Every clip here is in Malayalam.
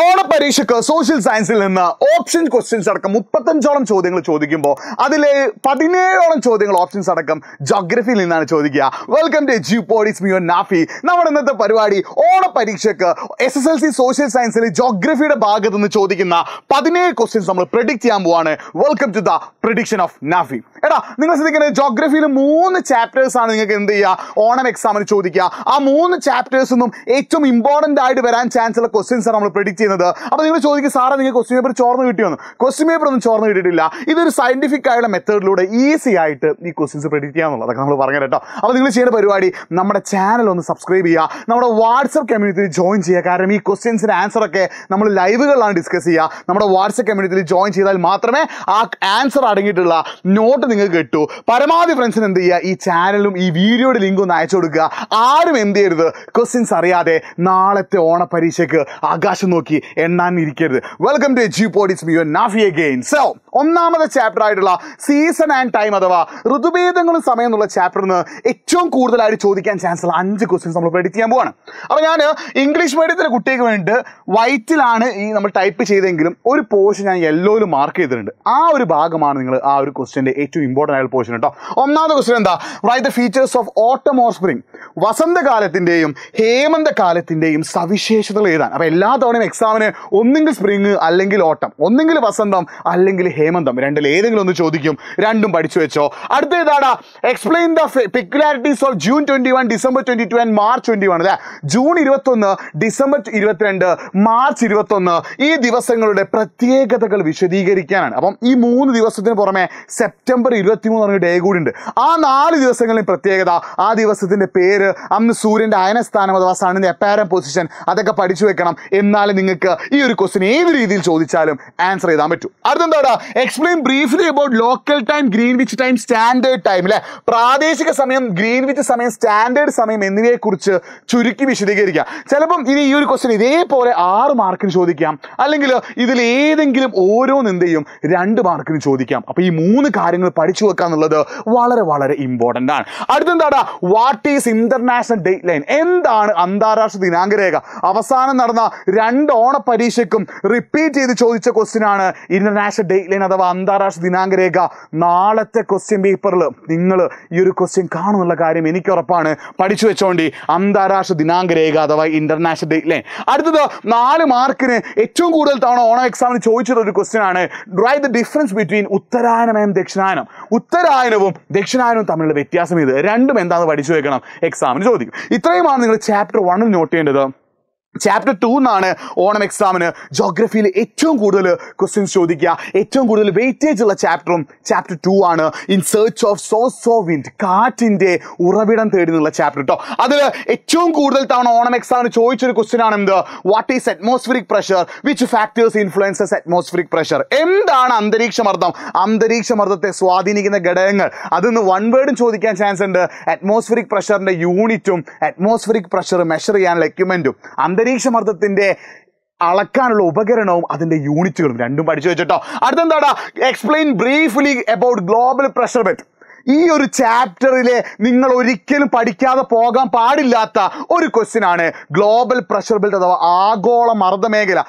ഓണപരീക്ഷക്ക് സോഷ്യൽ സയൻസിൽ നിന്ന് ഓപ്ഷൻ ക്വസ്റ്റ്യൻസ് അടക്കം മുപ്പത്തഞ്ചോളം ചോദ്യങ്ങൾ ചോദിക്കുമ്പോൾ അതിൽ പതിനേഴോളം ചോദ്യങ്ങൾ ഓപ്ഷൻസ് അടക്കം ജോഗ്രഫിയിൽ നിന്നാണ് ചോദിക്കുക വെൽക്കം ടു ജി പോഡിസ് മിയോ നാഫി നമ്മുടെ ഇന്നത്തെ പരിപാടി ഓണപരീക്ഷക്ക് S S L C social സയൻസിൽ ജോഗ്രഫിയുടെ ഭാഗത്ത് നിന്ന് ചോദിക്കുന്ന പതിനേഴ് ക്വസ്റ്റ്യൻസ് നമ്മൾ പ്രെഡിക്റ്റ് ചെയ്യാൻ പോവാണ് welcome to the prediction of Nafi എടാ നിങ്ങൾ ശ്രദ്ധിക്കുന്നത് ജോഗ്രഫിയിൽ മൂന്ന് ചാപ്റ്റേഴ്സ് ആണ് നിങ്ങൾക്ക് എന്ത് ചെയ്യുക ഓണം എക്സാമിന് ചോദിക്കുക ആ മൂന്ന് ചാപ്റ്റേഴ്സ് ഒന്നും ഏറ്റവും ഇമ്പോർട്ടൻ്റ് ആയിട്ട് വരാൻ ചാൻസ് ഉള്ള ക്വസ്റ്റ്യൻസ് ആണ് നമ്മൾ പ്രെഡിക്റ്റ് ചെയ്യുന്നത് അപ്പൊ നിങ്ങൾ ചോദിക്കും സാറേ നിങ്ങൾക്ക് ക്വസ്റ്റ്യൻ പേപ്പർ ചോർന്ന് കിട്ടിയോന്ന് ക്വസ്റ്റ്യൻ പേപ്പർ ഒന്നും ചോർന്ന് കിട്ടിയിട്ടില്ല ഇതൊരു സയന്റിഫിക് ആയുള്ള മെത്തേഡിലൂടെ ഈസി ആയിട്ട് ഈ ക്വസ്റ്റ്യൻസ് പ്രെഡിക്റ്റ് ചെയ്യാന്നുള്ളത് അതൊക്കെ നമ്മൾ പറഞ്ഞു കേട്ടോ അപ്പൊ നിങ്ങൾ ചെയ്യുന്ന പരിപാടി നമ്മുടെ ചാനൽ ഒന്ന് സബ്സ്ക്രൈബ് ചെയ്യുക നമ്മുടെ വാട്സ്ആപ്പ് കമ്മ്യൂണിറ്റിയിൽ ജോയിൻ ചെയ്യുക കാരണം ഈ ക്വസ്റ്റ്യൻസിന്റെ ആൻസർ ഒക്കെ നമ്മൾ ലൈവുകളിലാണ് ഡിസ്കസ് ചെയ്യുക നമ്മുടെ വാട്സ്ആപ്പ് കമ്മ്യൂണിറ്റിയിൽ ജോയിൻ ചെയ്താൽ മാത്രമേ ആ ആൻസർ അടങ്ങിയിട്ടുള്ള നോട്ട് നിങ്ങൾക്ക് കിട്ടൂ പരമാവധി ഫ്രണ്ട്സിന് എന്ത് ചെയ്യുക ഈ ചാനലും ഈ വീഡിയോയുടെ ലിങ്ക് ഒന്ന് അയച്ചു കൊടുക്കുക ആരും എന്ത് ചെയ്യരുത് ക്വസ്റ്റ്യൻസ് അറിയാതെ നാളത്തെ ഓണപരീക്ഷയ്ക്ക് ആകാശം നോക്കി ബാക്കി എണ്ണാൻ ഇരിക്കരുത് വെൽക്കം ടു ജി പോഡിസ് മിയോ നാഫി അഗെയിൻ സോ ഒന്നാമത്തെ ചാപ്റ്റർ ആയിട്ടുള്ള സീസൺ ആൻഡ് ടൈം അഥവാ ഋതുഭേദങ്ങളും സമയം എന്നുള്ള ചാപ്റ്ററിൽ നിന്ന് ഏറ്റവും കൂടുതലായിട്ട് ചോദിക്കാൻ ചാൻസ് ഉള്ള അഞ്ച് ക്വസ്റ്റ്യൻസ് നമ്മൾ പ്രെഡിക്റ്റ് ചെയ്യാൻ പോവാണ് അപ്പോൾ ഞാൻ ഇംഗ്ലീഷ് മീഡിയത്തിലെ കുട്ടികൾക്ക് വേണ്ടിയിട്ട് വൈറ്റിലാണ് ഈ നമ്മൾ ടൈപ്പ് ചെയ്തെങ്കിലും ഒരു പോർഷൻ ഞാൻ യെല്ലോയിൽ മാർക്ക് ചെയ്തിട്ടുണ്ട് ആ ഒരു ഭാഗമാണ് നിങ്ങൾ ആ ഒരു ക്വസ്റ്റ്യൻ്റെ ഏറ്റവും ഇമ്പോർട്ടൻ്റ് ആയ പോർഷൻ കേട്ടോ ഒന്നാമത്തെ ക്വസ്റ്റ്യൻ എന്താ write the features of autumn or spring വസന്തകാലത്തിൻ്റെയും ഹേമന്തകാലത്തിൻ്റെയും സവിശേഷതകൾ എഴുതാൻ അപ്പോൾ എല്ലാ തവണയും എക്സ് എക്സാമിന് ഒന്നുകിൽ സ്പ്രിങ് അല്ലെങ്കിൽ ഓട്ടം ഒന്നുകിൽ വസന്തം അല്ലെങ്കിൽ ഹേമന്തം രണ്ടിൽ ഏതെങ്കിലും ഒന്ന് ചോദിക്കും രണ്ടും പഠിച്ചു വെച്ചോ അടുത്ത ഏതാണ് explain the peculiarities of June twenty one December twenty two and March twenty one അല്ലെ ജൂൺ ഇരുപത്തൊന്ന് ഡിസംബർ ഇരുപത്തിരണ്ട് മാർച്ച് ഇരുപത്തൊന്ന് ഈ ദിവസങ്ങളുടെ പ്രത്യേകതകൾ വിശദീകരിക്കാനാണ് അപ്പം ഈ മൂന്ന് ദിവസത്തിന് പുറമെ സെപ്റ്റംബർ മൂന്ന് പറഞ്ഞ ഡേ കൂടി ഉണ്ട് ആ നാല് ദിവസങ്ങളിൽ പ്രത്യേകത ആ ദിവസത്തിന്റെ പേര് അന്ന് സൂര്യന്റെ അയനസ്ഥാനം അഥവാ സണ്ണിന്റെ എപ്പാരം പൊസിഷൻ അതൊക്കെ പഠിച്ചു വെക്കണം എന്നാലും നിങ്ങൾ നിങ്ങൾക്ക് ഈ ഒരു ക്വസ്റ്റിൻ ഏത് രീതിയിൽ ചോദിച്ചാലും ആൻസർ ചെയ്താൽ പറ്റും അടുത്തെന്താടാ explain briefly about local time Greenwich time standard time അല്ലെ പ്രാദേശിക സമയം ഗ്രീൻവിച്ച് സമയം സ്റ്റാൻഡേർഡ് സമയം എന്നിവയെ കുറിച്ച് ചുരുക്കി വിശദീകരിക്കാം ചിലപ്പം ഇനി ഈ ഒരു ക്വസ്റ്റിൻ ഇതേപോലെ ആറ് മാർക്കിന് ചോദിക്കാം അല്ലെങ്കിൽ ഇതിൽ ഏതെങ്കിലും ഓരോന്ന് എന്ത് രണ്ട് മാർക്കിന് ചോദിക്കാം അപ്പോൾ ഈ മൂന്ന് കാര്യങ്ങൾ പഠിച്ചു വെക്കുക എന്നുള്ളത് വളരെ വളരെ ഇമ്പോർട്ടൻ്റ് ആണ് അടുത്തെന്താടാ what is international date line എന്താണ് അന്താരാഷ്ട്ര ദിനാങ്കരേഖ അവസാനം നടന്ന രണ്ട് ഓണപരീക്ഷയ്ക്കും റിപ്പീറ്റ് ചെയ്ത് ചോദിച്ച ക്വസ്റ്റ്യൻ ആണ് ഇന്റർനാഷണൽ ഡേറ്റ് ലൈൻ അഥവാ അന്താരാഷ്ട്ര ദിനാങ്കരേഖ നാളത്തെ ക്വസ്റ്റ്യൻ പേപ്പറിൽ നിങ്ങൾ ഈ ഒരു ക്വസ്റ്റ്യൻ കാണുമെന്നുള്ള കാര്യം എനിക്ക് ഉറപ്പാണ് പഠിച്ചു വെച്ചോണ്ടി അന്താരാഷ്ട്ര ദിനാങ്കരേഖ അഥവാ ഇന്റർനാഷണൽ ഡേറ്റ് ലൈൻ അടുത്തത് നാല് മാർക്കിന് ഏറ്റവും കൂടുതൽ തവണ ഓണം എക്സാമിന് ചോദിച്ചിട്ടുള്ള ഒരു ക്വസ്റ്റ്യൻ ആണ് draw the difference between and ദക്ഷിണായനം ഉത്തരായനവും ദക്ഷിണായനവും തമ്മിലുള്ള വ്യത്യാസം ഇത് രണ്ടും എന്താണെന്ന് പഠിച്ചു വെക്കണം എക്സാമിന് ചോദിക്കും ഇത്രയുമാണ് നിങ്ങൾ ചാപ്റ്റർ വണ്ണിൽ നോട്ട് ചെയ്യേണ്ടത് ചാപ്റ്റർ ടു എന്നാണ് ഓണം എക്സാമിന് ജോഗ്രഫിയിൽ ഏറ്റവും കൂടുതൽ ക്വസ്റ്റ്യൻസ് ചോദിക്കുക ഏറ്റവും കൂടുതൽ വെയിറ്റേജ് ഉള്ള ചാപ്റ്ററും ചാപ്റ്റർ ടു ആണ് in search of source of wind കാറ്റിൻ്റെ ഉറവിടം തേടി ചാപ്റ്റർ കേട്ടോ അതിൽ ഏറ്റവും കൂടുതൽ തവണ ഓണം എക്സാമിന് ചോദിച്ചൊരു ക്വസ്റ്റ്യൻ ആണ് എന്ത് what is atmospheric pressure which factors influences atmospheric pressure എന്താണ് അന്തരീക്ഷ മർദ്ദം അന്തരീക്ഷ മർദ്ദത്തെ സ്വാധീനിക്കുന്ന ഘടകങ്ങൾ അതിന്ന് വൺ വേർഡും ചോദിക്കാൻ ചാൻസ് ഉണ്ട് അറ്റ്മോസ്ഫിയറിക് പ്രഷറിൻ്റെ യൂണിറ്റും അറ്റ്മോസ്ഫിയറിക് പ്രഷർ മെഷർ ചെയ്യാനുള്ള എക്യുപ്മെന്റും മർദ്ദത്തിന്റെ അളക്കാനുള്ള ഉപകരണവും അതിന്റെ യൂണിറ്റുകളും രണ്ടും പഠിച്ചു വെച്ചിട്ടോ അടുത്തെന്താടാ explain briefly about global pressure belt ഈ ഒരു ചാപ്റ്ററിലെ നിങ്ങൾ ഒരിക്കലും പഠിക്കാതെ പോകാൻ പാടില്ലാത്ത ഒരു ക്വസ്റ്റ്യൻ ആണ് ഗ്ലോബൽ പ്രഷർ ബിൽഡ് അഥവാ ആഗോള മർദ്ദമേഖല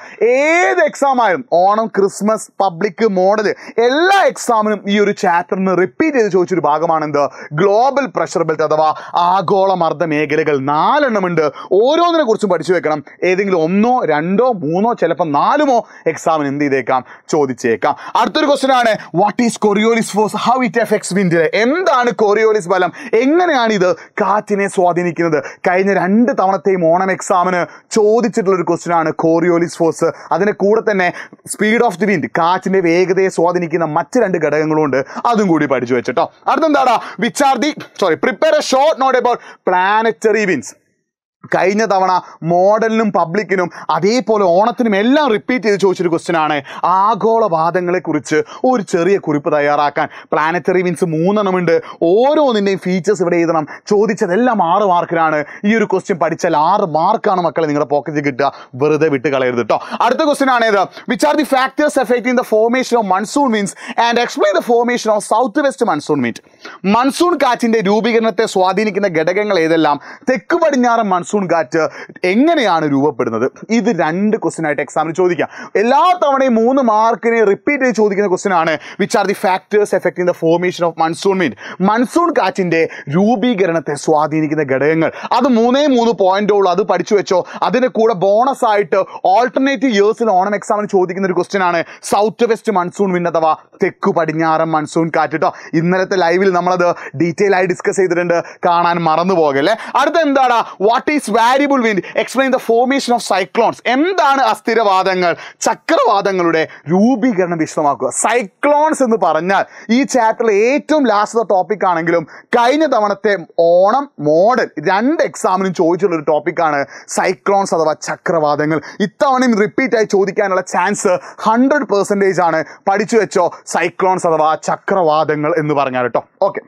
ഏത് എക്സാം ആയാലും ഓണം ക്രിസ്മസ് പബ്ലിക് മോഡൽ എല്ലാ എക്സാമിനും ഈ ഒരു ചാപ്റ്ററിന് റിപ്പീറ്റ് ചെയ്ത് ചോദിച്ചൊരു ഭാഗമാണെന്ത് ഗ്ലോബൽ പ്രഷർ ബിൽഡ് അഥവാ ആഗോള മർദ്ദമേഖലകൾ നാലെണ്ണമുണ്ട് ഓരോന്നിനെ കുറിച്ചും പഠിച്ചു വെക്കണം ഏതെങ്കിലും ഒന്നോ രണ്ടോ മൂന്നോ ചിലപ്പോൾ നാലുമോ എക്സാമിന് എന്ത് ചെയ്തേക്കാം ചോദിച്ചേക്കാം അടുത്തൊരു ക്വസ്റ്റ്യൻ ആണ് what is Coriolis force how it affects wind എന്താണ് കോറിയോലിസ് ബലം എങ്ങനെയാണ് ഇത് കാറ്റിനെ സ്വാധീനിക്കുന്നത് കഴിഞ്ഞ രണ്ട് തവണത്തെയും ഓണം എക്സാമിന് ചോദിച്ചിട്ടുള്ള ഒരു ക്വസ്റ്റ്യൻ ആണ് കോറിയോലിസ് ഫോഴ്സ് അതിന് കൂടെ തന്നെ സ്പീഡ് ഓഫ് ദി വിൻഡ് കാറ്റിന്റെ വേഗതയെ സ്വാധീനിക്കുന്ന മറ്റ് രണ്ട് ഘടകങ്ങളുണ്ട് അതും കൂടി പഠിച്ചു വെച്ചിട്ടോ അടുത്തെന്താടാ which are the sorry prepare a short note about planetary winds കഴിഞ്ഞ തവണ മോഡലിനും പബ്ലിക്കിനും അതേപോലെ ഓണത്തിനും എല്ലാം റിപ്പീറ്റ് ചെയ്ത് ചോദിച്ചൊരു ആണ് ആഗോളവാദങ്ങളെക്കുറിച്ച് ഒരു ചെറിയ കുറിപ്പ് തയ്യാറാക്കാൻ പ്ലാനറ്ററി മീൻസ് മൂന്നെണ്ണം ഉണ്ട് ഓരോന്നിൻ്റെയും ഫീച്ചേഴ്സ് ഇവിടെ എഴുതണം ചോദിച്ചതെല്ലാം ആറ് മാർക്കിനാണ് ഈ ഒരു ക്വസ്റ്റ്യൻ പഠിച്ചാൽ ആറ് മാർക്കാണ് മക്കളെ നിങ്ങളുടെ പോക്കറ്റിൽ കിട്ടുക വെറുതെ വിട്ട് കളയരുത് കേട്ടോ അടുത്ത ക്വസ്റ്റ്യൻ ആണേത് which are the factors in the formation of monsoon means and explain the formation of south west monsoon meet monsoon കാറ്റിൻ്റെ രൂപീകരണത്തെ സ്വാധീനിക്കുന്ന ഘടകങ്ങൾ ഏതെല്ലാം തെക്ക് പടിഞ്ഞാറ് മൺസൂൺ മൺസൂൺ കാറ്റ് uh, എങ്ങനെയാണ് രൂപപ്പെടുന്നത് ഇത് രണ്ട് ക്വസ്റ്റ്യൻ ആയിട്ട് എക്സാമിന് ചോദിക്കാം എല്ലാ തവണയും മൂന്ന് മാർക്കിനെ റിപ്പീറ്റ് ചെയ്ത് ചോദിക്കുന്ന ക്വസ്റ്റ്യൻ ആണ് which are the factors in the formation of monsoon mean monsoon കാറ്റിന്റെ രൂപീകരണത്തെ സ്വാധീനിക്കുന്ന ഘടകങ്ങൾ അത് മൂന്നേ മൂന്ന് പോയിന്റ് ഉള്ളൂ അത് പഠിച്ചു വെച്ചോ അതിന് കൂടെ ബോണസ് ആയിട്ട് ഓൾട്ടർനേറ്റീവ് ഇയേഴ്സിൽ ഓണം എക്സാമിന് ചോദിക്കുന്ന ഒരു ക്വസ്റ്റ്യൻ ആണ് സൗത്ത് വെസ്റ്റ് മൺസൂൺ വിൻ അഥവാ തെക്കു പടിഞ്ഞാറൻ മൺസൂൺ കാറ്റ് കേട്ടോ ഇന്നലത്തെ ലൈവിൽ നമ്മളത് ഡീറ്റെയിൽ ആയി ഡിസ്കസ് ചെയ്തിട്ടുണ്ട് കാണാൻ മറന്നു പോകല്ലേ അടുത്ത എന്താടാ what is this variable wind explain the formation of cyclones എന്താണ് അസ്ഥിരവാദങ്ങൾ ചക്രവാദങ്ങളുടെ രൂപീകരണം വിശദമാക്കുക സൈക്ലോൺസ് എന്ന് പറഞ്ഞാൽ ഈ ചാപ്റ്ററിൽ ഏറ്റവും ലാസ്റ്റ് ടോപ്പിക് ആണെങ്കിലും കഴിഞ്ഞ തവണത്തെ ഓണം മോഡൽ രണ്ട് എക്സാമിനും ചോദിച്ചുള്ള ഒരു ടോപ്പിക്കാണ് സൈക്ലോൺസ് അഥവാ ചക്രവാദങ്ങൾ ഇത്തവണയും റിപ്പീറ്റ് ആയി ചോദിക്കാനുള്ള ചാൻസ് ഹൺഡ്രഡ് പെർസെൻറ്റേജ് ആണ് പഠിച്ചു വെച്ചോ സൈക്ലോൺസ് അഥവാ ചക്രവാദങ്ങൾ എന്ന് പറഞ്ഞാൽ കേട്ടോ ഓക്കെ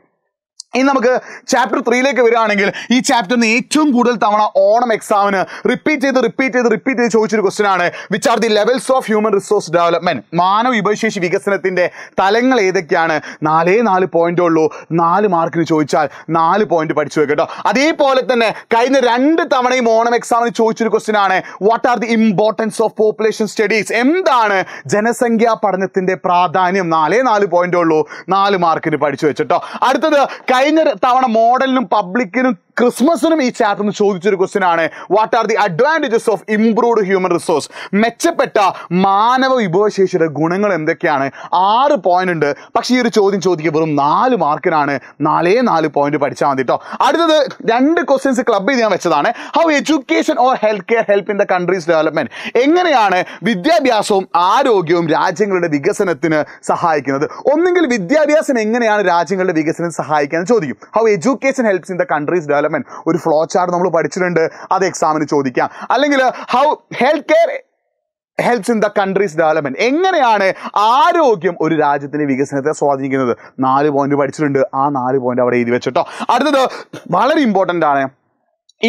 ഇനി നമുക്ക് ചാപ്റ്റർ ത്രീയിലേക്ക് വരികയാണെങ്കിൽ ഈ ചാപ്റ്ററിൽ നിന്ന് ഏറ്റവും കൂടുതൽ തവണ ഓണം എക്സാമിന് റിപ്പീറ്റ് ചെയ്ത് റിപ്പീറ്റ് ചെയ്ത് റിപ്പീറ്റ് ചെയ്ത് ചോദിച്ചൊരു ക്വസ്റ്റൻ ആണ് which are the levels of human resource development മാനവ വിഭവശേഷി വികസനത്തിന്റെ തലങ്ങൾ ഏതൊക്കെയാണ് നാലേ നാല് പോയിന്റ് ഉള്ളൂ നാല് മാർക്കിന് ചോദിച്ചാൽ നാല് പോയിന്റ് പഠിച്ചു വെക്കട്ടോ അതേപോലെ തന്നെ കഴിഞ്ഞ രണ്ട് തവണയും ഓണം എക്സാമിന് ചോദിച്ചൊരു ക്വസ്റ്റൻ ആണ് what are the importance of population studies എന്താണ് ജനസംഖ്യാ പഠനത്തിന്റെ പ്രാധാന്യം നാലേ നാല് പോയിന്റ് ഉള്ളൂ നാല് മാർക്കിന് പഠിച്ചു വെച്ചിട്ടോ അടുത്തത് കഴിഞ്ഞ തവണ മോഡലിനും പബ്ലിക്കിനും ക്രിസ്മസിനും ഈ ചാപ്റ്റർ നിന്ന് ചോദിച്ചൊരു ക്വസ്റ്റ്യൻ ആണ് what are the advantages of improved human resource മെച്ചപ്പെട്ട മാനവ വിഭവശേഷിയുടെ ഗുണങ്ങൾ എന്തൊക്കെയാണ് ആറ് പോയിന്റ് ഉണ്ട് പക്ഷേ ഈ ഒരു ചോദ്യം ചോദിക്കുക വെറും നാല് മാർക്കിനാണ് നാലേ നാല് പോയിന്റ് പഠിച്ചാൽ മതി കേട്ടോ അടുത്തത് രണ്ട് ക്വസ്റ്റ്യൻസ് ക്ലബ് ചെയ്ത് ഞാൻ വെച്ചതാണ് how education or health care help in the country's development എങ്ങനെയാണ് വിദ്യാഭ്യാസവും ആരോഗ്യവും രാജ്യങ്ങളുടെ വികസനത്തിന് സഹായിക്കുന്നത് ഒന്നെങ്കിൽ വിദ്യാഭ്യാസം എങ്ങനെയാണ് രാജ്യങ്ങളുടെ വികസനം സഹായിക്കുന്നത് ചോദിക്കും how education helps in the country's development element ഒരു ഫ്ലോ ചാർട്ട് നമ്മൾ പഠിച്ചിട്ടുണ്ട് അത് എക്സാമിന് ചോദിക്കാം അല്ലെങ്കിൽ how health care helps in the country's development എങ്ങനെയാണ് ആരോഗ്യം ഒരു രാജ്യത്തിന്റെ വികസനത്തെ സ്വാധീനിക്കുന്നത് നാല് പോയിന്റ് പഠിച്ചിട്ടുണ്ട് ആ നാല് പോയിന്റ് അവിടെ എഴുതി വെച്ചിട്ടോ അടുത്തത് വളരെ ഇമ്പോർട്ടൻ്റ് ആണ്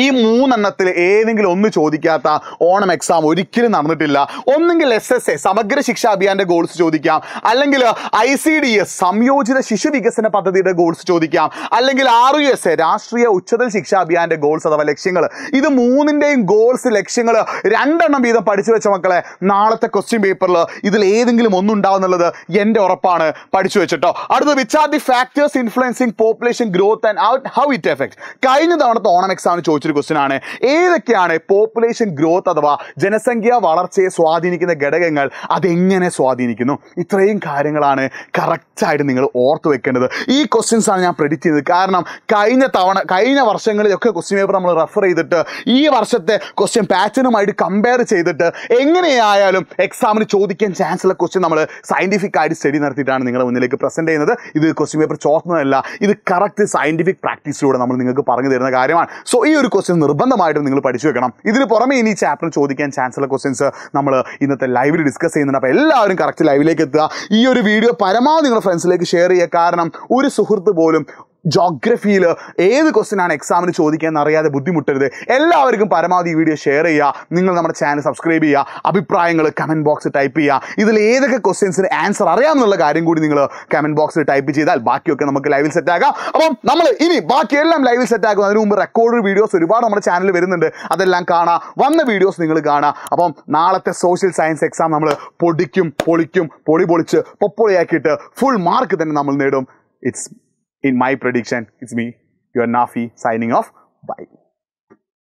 ഈ മൂന്നെണ്ണത്തിൽ ഏതെങ്കിലും ഒന്ന് ചോദിക്കാത്ത ഓണം എക്സാം ഒരിക്കലും നടന്നിട്ടില്ല ഒന്നെങ്കിൽ എസ് എസ് എ സമഗ്ര ശിക്ഷാ അഭിയാന്റെ ഗോൾസ് ചോദിക്കാം അല്ലെങ്കിൽ ഐ സി ഡി എസ് സംയോജിത ശിശു വികസന പദ്ധതിയുടെ ഗോൾസ് ചോദിക്കാം അല്ലെങ്കിൽ ആർ യു എസ് എ രാഷ്ട്രീയ ഉച്ചതൽ ശിക്ഷാ അഭിയാന്റെ ഗോൾസ് അഥവാ ലക്ഷ്യങ്ങൾ ഇത് മൂന്നിന്റെയും ഗോൾസ് ലക്ഷ്യങ്ങൾ രണ്ടെണ്ണം വീതം പഠിച്ചു വെച്ച മക്കളെ നാളത്തെ ക്വസ്റ്റ്യൻ പേപ്പറിൽ ഇതിൽ ഏതെങ്കിലും ഒന്നുണ്ടാവുന്നുള്ളത് എൻ്റെ ഉറപ്പാണ് പഠിച്ചു വെച്ചിട്ടോ അടുത്ത which are the factors influencing population growth and how it affect കഴിഞ്ഞ തവണത്തെ ഓണം എക്സാം ചോദിച്ചു ചോദിച്ചൊരു ക്വസ്റ്റ്യൻ ആണ് ഏതൊക്കെയാണ് പോപ്പുലേഷൻ ഗ്രോത്ത് അഥവാ ജനസംഖ്യ വളർച്ചയെ സ്വാധീനിക്കുന്ന ഘടകങ്ങൾ അതെങ്ങനെ സ്വാധീനിക്കുന്നു ഇത്രയും കാര്യങ്ങളാണ് കറക്റ്റായിട്ട് നിങ്ങൾ ഓർത്ത് വെക്കേണ്ടത് ഈ ക്വസ്റ്റ്യൻസ് ആണ് ഞാൻ പ്രെഡിക്റ്റ് ചെയ്തത് കാരണം കഴിഞ്ഞ തവണ കഴിഞ്ഞ വർഷങ്ങളിലൊക്കെ ക്വസ്റ്റ്യൻ പേപ്പർ നമ്മൾ റെഫർ ചെയ്തിട്ട് ഈ വർഷത്തെ ക്വസ്റ്റ്യൻ പാറ്റേണുമായിട്ട് കമ്പയർ ചെയ്തിട്ട് എങ്ങനെയായാലും എക്സാമിന് ചോദിക്കാൻ ചാൻസ് ഉള്ള ക്വസ്റ്റ്യൻ നമ്മൾ സയന്റിഫിക് ആയിട്ട് സ്റ്റഡി നടത്തിയിട്ടാണ് നിങ്ങളുടെ മുന്നിലേക്ക് പ്രസന്റ് ചെയ്യുന്നത് ഇത് ക്വസ്റ്റ്യൻ പേപ്പർ ചോർത്തുന്നതല്ല ഇത് കറക്റ്റ് സയന്റിഫിക് പ്രാക്ടീസിലൂടെ നമ്മൾ നിങ്ങൾക്ക് പറഞ്ഞു തരുന്ന കാര്യമാണ് സോ ഈ ഒരു ഒരു ക്വസ്റ്റ്യൻ നിർബന്ധമായിട്ടും നിങ്ങൾ പഠിച്ചു വെക്കണം ഇതിന് പുറമെ ഇനി ചാപ്റ്റർ ചോദിക്കാൻ ചാൻസ് ഉള്ള ക്വസ്റ്റ്യൻസ് നമ്മൾ ഇന്നത്തെ ലൈവിൽ ഡിസ്കസ് ചെയ്യുന്നുണ്ട് അപ്പോൾ എല്ലാവരും കറക്റ്റ് ലൈവിലേക്ക് എത്തുക ഈ ഒരു വീഡിയോ പരമാവധി നിങ്ങളുടെ ഫ്രണ്ട്സിലേക്ക് ഷെയർ ചെയ്യുക കാരണം ഒരു സുഹൃത്ത് പോലും ജോഗ്രഫിയിൽ ഏത് ആണ് എക്സാമിന് ചോദിക്കാൻ അറിയാതെ ബുദ്ധിമുട്ടരുത് എല്ലാവർക്കും പരമാവധി വീഡിയോ ഷെയർ ചെയ്യുക നിങ്ങൾ നമ്മുടെ ചാനൽ സബ്സ്ക്രൈബ് ചെയ്യുക അഭിപ്രായങ്ങൾ കമൻറ്റ് ബോക്സ് ടൈപ്പ് ചെയ്യുക ഇതിൽ ഏതൊക്കെ ക്വസ്റ്റ്യൻസിന് ആൻസർ അറിയാമെന്നുള്ള കാര്യം കൂടി നിങ്ങൾ കമൻറ്റ് ബോക്സിൽ ടൈപ്പ് ചെയ്താൽ ബാക്കിയൊക്കെ നമുക്ക് ലൈവിൽ സെറ്റ് ആക്കാം അപ്പം നമ്മൾ ഇനി ബാക്കിയെല്ലാം ലൈവിൽ സെറ്റ് ആക്കും അതിന് മുമ്പ് റെക്കോർഡ് വീഡിയോസ് ഒരുപാട് നമ്മുടെ ചാനലിൽ വരുന്നുണ്ട് അതെല്ലാം കാണാം വന്ന വീഡിയോസ് നിങ്ങൾ കാണാം അപ്പം നാളത്തെ സോഷ്യൽ സയൻസ് എക്സാം നമ്മൾ പൊടിക്കും പൊളിക്കും പൊടി പൊളിച്ച് പൊപ്പൊളിയാക്കിയിട്ട് ഫുൾ മാർക്ക് തന്നെ നമ്മൾ നേടും it's in my prediction, it's me, your Nafi, signing off. Bye.